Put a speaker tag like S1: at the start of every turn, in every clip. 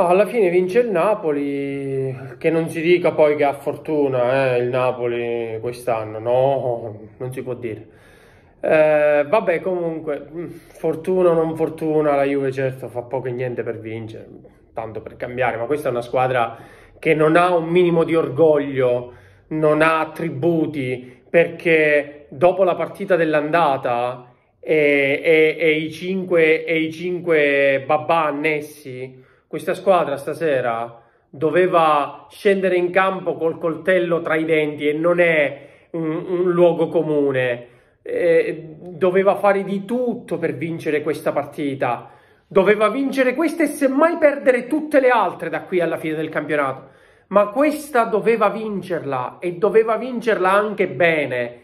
S1: Ma alla fine vince il Napoli, che non si dica poi che ha fortuna eh, il Napoli quest'anno, no, non si può dire. Eh, vabbè, comunque, mm, fortuna o non fortuna, la Juve certo fa poco e niente per vincere, tanto per cambiare, ma questa è una squadra che non ha un minimo di orgoglio, non ha attributi, perché dopo la partita dell'andata e, e, e, i cinque, e i cinque babà annessi questa squadra stasera doveva scendere in campo col coltello tra i denti e non è un, un luogo comune. Eh, doveva fare di tutto per vincere questa partita. Doveva vincere questa e semmai perdere tutte le altre da qui alla fine del campionato. Ma questa doveva vincerla e doveva vincerla anche bene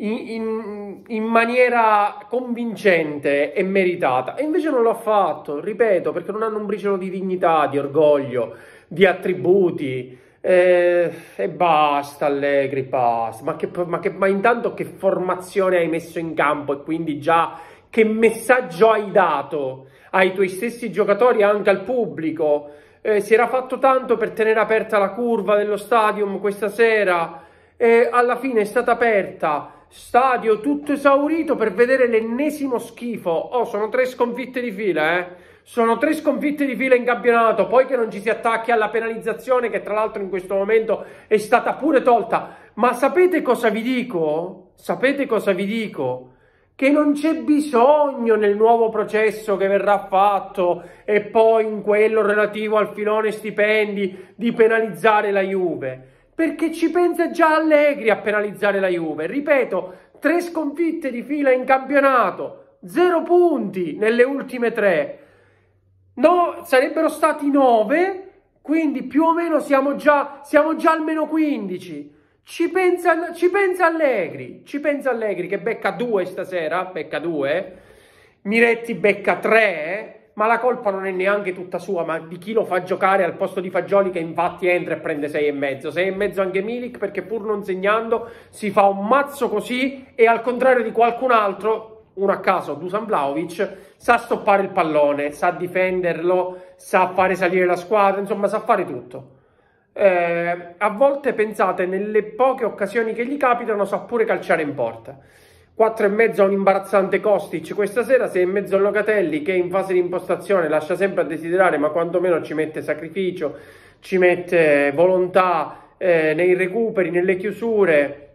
S1: in, in, maniera convincente e meritata. E invece non l'ha fatto, ripeto, perché non hanno un briciolo di dignità, di orgoglio, di attributi. Eh, e basta, Allegri, basta. Ma, che, ma, che, ma intanto che formazione hai messo in campo e quindi già che messaggio hai dato ai tuoi stessi giocatori e anche al pubblico? Eh, si era fatto tanto per tenere aperta la curva dello stadium questa sera. e alla fine è stata aperta stadio tutto esaurito per vedere l'ennesimo schifo. Oh, sono tre sconfitte di fila, eh. Sono tre sconfitte di fila in campionato, poi che non ci si attacchi alla penalizzazione che tra l'altro in questo momento è stata pure tolta. Ma sapete cosa vi dico? Sapete cosa vi dico? Che non c'è bisogno nel nuovo processo che verrà fatto e poi in quello relativo al filone stipendi di penalizzare la Juve perché ci pensa già Allegri a penalizzare la Juve. Ripeto, tre sconfitte di fila in campionato, zero punti nelle ultime tre. No, sarebbero stati nove, quindi più o meno siamo già, siamo già almeno 15. Ci pensa, ci pensa Allegri, ci pensa Allegri che becca due stasera, becca due, Miretti becca tre, eh ma la colpa non è neanche tutta sua, ma di chi lo fa giocare al posto di Fagioli che infatti entra e prende 6,5. 6,5 anche Milik perché pur non segnando si fa un mazzo così e al contrario di qualcun altro, uno a caso, Dusan Vlaovic, sa stoppare il pallone, sa difenderlo, sa fare salire la squadra, insomma sa fare tutto. Eh, a volte pensate, nelle poche occasioni che gli capitano, sa pure calciare in porta e mezzo a un imbarazzante Kostic questa sera, 6 in mezzo a Locatelli che in fase di impostazione lascia sempre a desiderare ma quantomeno ci mette sacrificio, ci mette volontà eh, nei recuperi, nelle chiusure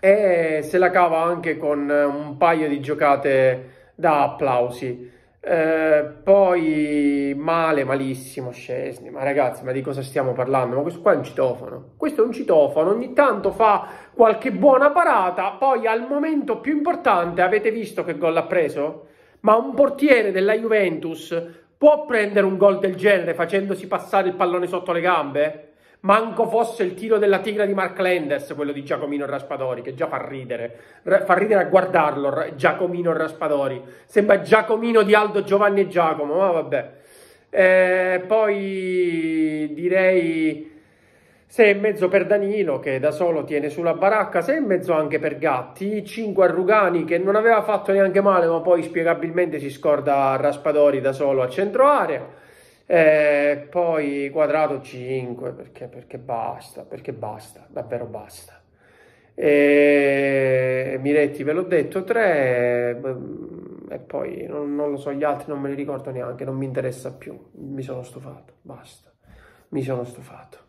S1: e se la cava anche con un paio di giocate da applausi. Eh, poi male, malissimo, Scesni. Ma ragazzi, ma di cosa stiamo parlando? Ma questo qua è un citofono. Questo è un citofono. Ogni tanto fa qualche buona parata. Poi al momento più importante, avete visto che gol ha preso? Ma un portiere della Juventus può prendere un gol del genere facendosi passare il pallone sotto le gambe? Manco fosse il tiro della tigre di Mark Lendes, quello di Giacomino Raspadori, che già fa ridere. R- fa ridere a guardarlo, r- Giacomino Raspadori. Sembra Giacomino di Aldo Giovanni e Giacomo, ma vabbè. Eh, poi direi 6,5 per Danilo che da solo tiene sulla baracca, 6,5 anche per Gatti, 5 a Rugani che non aveva fatto neanche male ma poi spiegabilmente si scorda Raspadori da solo a centro area. E eh, poi quadrato 5 perché, perché basta, perché basta, davvero basta. E Miretti ve l'ho detto 3 mm, e poi non, non, lo so, gli altri non me li ricordo neanche, non mi interessa più, mi sono stufato, basta, mi sono stufato.